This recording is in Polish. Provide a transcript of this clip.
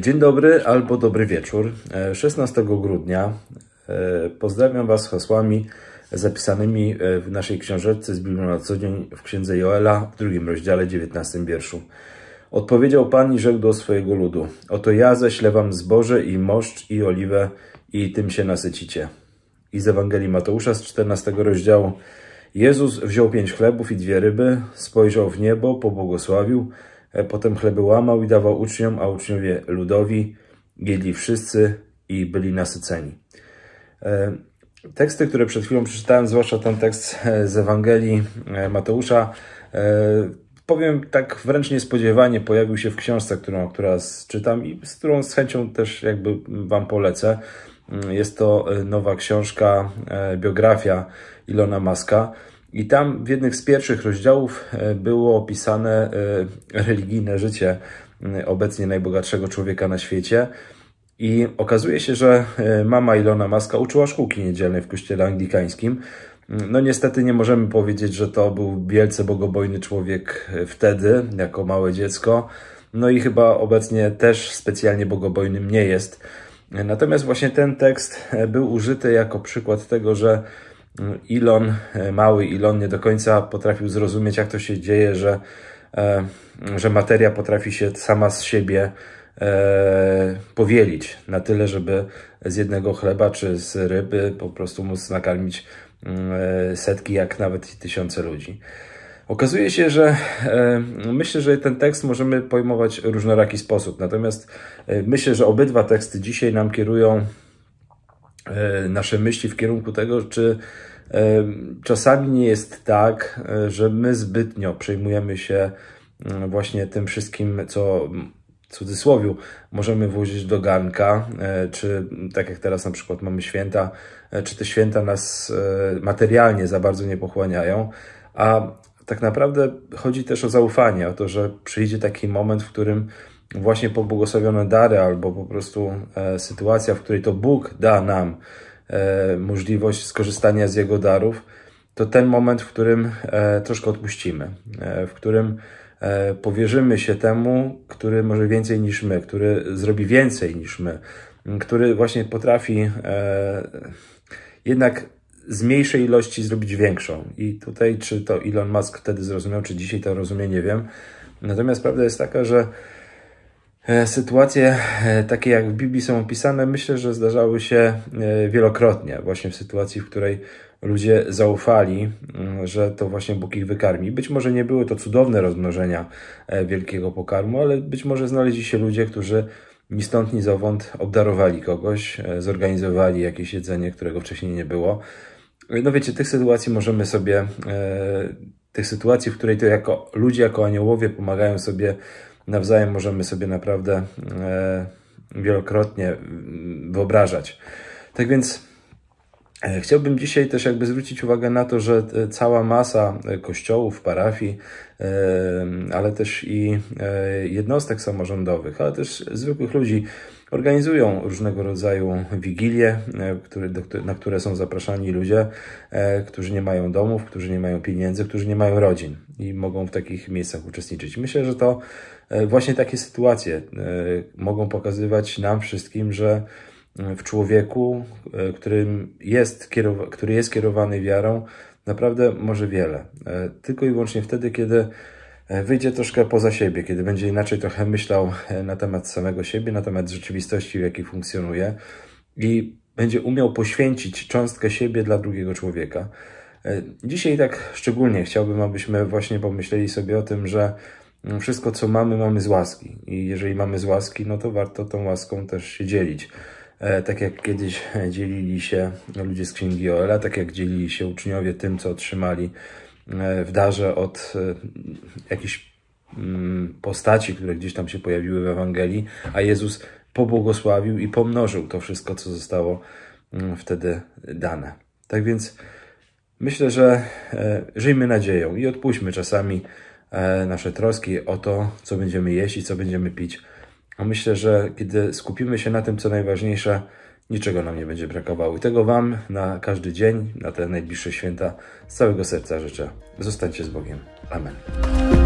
Dzień dobry albo dobry wieczór. 16 e, grudnia e, pozdrawiam Was hasłami zapisanymi e, w naszej książeczce z Biblią na co dzień w Księdze Joela w drugim rozdziale, 19 wierszu. Odpowiedział Pan i rzekł do swojego ludu, oto ja ześlę wam zboże i moszcz i oliwę i tym się nasycicie. I z Ewangelii Mateusza z 14 rozdziału Jezus wziął pięć chlebów i dwie ryby, spojrzał w niebo, pobłogosławił, E, potem chleby łamał i dawał uczniom, a uczniowie ludowi. Jedli wszyscy i byli nasyceni. E, teksty, które przed chwilą przeczytałem, zwłaszcza ten tekst e, z Ewangelii Mateusza, powiem tak wręcz niespodziewanie, pojawił się w książce, którą teraz czytam i z którą z chęcią też jakby Wam polecę. Mm, jest to nowa książka, biografia Ilona Maska. I tam w jednym z pierwszych rozdziałów e, było opisane e, religijne życie mm, obecnie najbogatszego człowieka na świecie. I okazuje się, że e, mama Ilona Maska uczyła szkółki niedzielnej w kościele anglikańskim. Mm, no niestety nie możemy powiedzieć, że to był wielce bogobojny człowiek wtedy, jako małe dziecko. No i chyba obecnie też specjalnie bogobojnym nie jest. Natomiast właśnie ten tekst był użyty jako przykład tego, że Elon, e, mały Elon nie do końca potrafił zrozumieć, jak to się dzieje, że, e, że materia potrafi się sama z siebie e, powielić na tyle, żeby z jednego chleba czy z ryby po prostu móc nakarmić mm, setki, jak nawet tysiące ludzi. Okazuje się, że myślę, że ten tekst możemy pojmować w różnoraki sposób. Natomiast myślę, że obydwa teksty dzisiaj nam kierują E, nasze myśli w kierunku tego, czy e, czasami nie jest tak, e, że my zbytnio przejmujemy się mm, właśnie tym wszystkim, co mm, w cudzysłowie możemy włożyć do garnka, czy mm, tak jak teraz na przykład mamy święta, czy te święta nas materialnie za bardzo nie pochłaniają, a tak naprawdę chodzi też o zaufanie, o to, że przyjdzie taki moment, w którym właśnie pobłogosławione dary albo po prostu e, sytuacja, w której to Bóg da nam e, możliwość skorzystania z Jego darów, to ten moment, w którym e, troszkę odpuścimy, w którym powierzymy się temu, który może więcej niż my, który zrobi więcej niż my, który właśnie potrafi jednak z mniejszej ilości zrobić większą. I tutaj, czy to Elon Musk wtedy zrozumiał, czy dzisiaj to rozumie, nie wiem. Natomiast prawda jest taka, że E, sytuacje e, takie jak w Biblii są opisane, myślę, że zdarzały się e, wielokrotnie, właśnie w sytuacji, w której ludzie zaufali, mm, że to właśnie Bóg ich wykarmi. Być może nie były to cudowne rozmnożenia wielkiego pokarmu, ale być może znaleźli się ludzie, którzy ni stąd, ni zowąd obdarowali kogoś, zorganizowali jakieś jedzenie, którego wcześniej nie było. No wiecie, tych sytuacji możemy sobie, tych sytuacji, w której to jako ludzie, jako aniołowie pomagają sobie nawzajem możemy sobie naprawdę e, wielokrotnie mm, wyobrażać. Tak więc E, chciałbym dzisiaj też jakby zwrócić uwagę na to, że e, cała masa e, kościołów, parafii, ale też i jednostek samorządowych, ale też zwykłych ludzi organizują różnego rodzaju wigilie, na które są zapraszani ludzie, którzy nie mają domów, którzy nie mają pieniędzy, którzy nie mają rodzin i mogą w takich miejscach uczestniczyć. Myślę, że to właśnie takie sytuacje mogą pokazywać nam wszystkim, że w człowieku, e, którym jest który jest kierowany wiarą, naprawdę może wiele. E, tylko i wyłącznie wtedy, kiedy e, wyjdzie troszkę poza siebie, kiedy będzie inaczej trochę myślał na temat samego siebie, na temat rzeczywistości, w jakiej funkcjonuje i będzie umiał poświęcić cząstkę siebie dla drugiego człowieka. Dzisiaj tak szczególnie chciałbym, abyśmy właśnie pomyśleli sobie o tym, że mm, wszystko, co mamy, mamy z łaski. I jeżeli mamy z łaski, no to warto tą łaską też się dzielić. E, tak jak kiedyś e, dzielili się ludzie z Księgi Oela, tak jak dzielili się uczniowie tym, co otrzymali e, w darze od jakichś mm, postaci, które gdzieś tam się pojawiły w Ewangelii, a Jezus pobłogosławił i pomnożył to wszystko, co zostało mm, wtedy dane. Tak więc myślę, że żyjmy nadzieją i odpuśćmy czasami nasze troski o to, co będziemy jeść i co będziemy pić a myślę, że kiedy skupimy się na tym, co najważniejsze, niczego nam nie będzie brakowało. I tego Wam na każdy dzień, na te najbliższe święta z całego serca życzę. Zostańcie z Bogiem. Amen.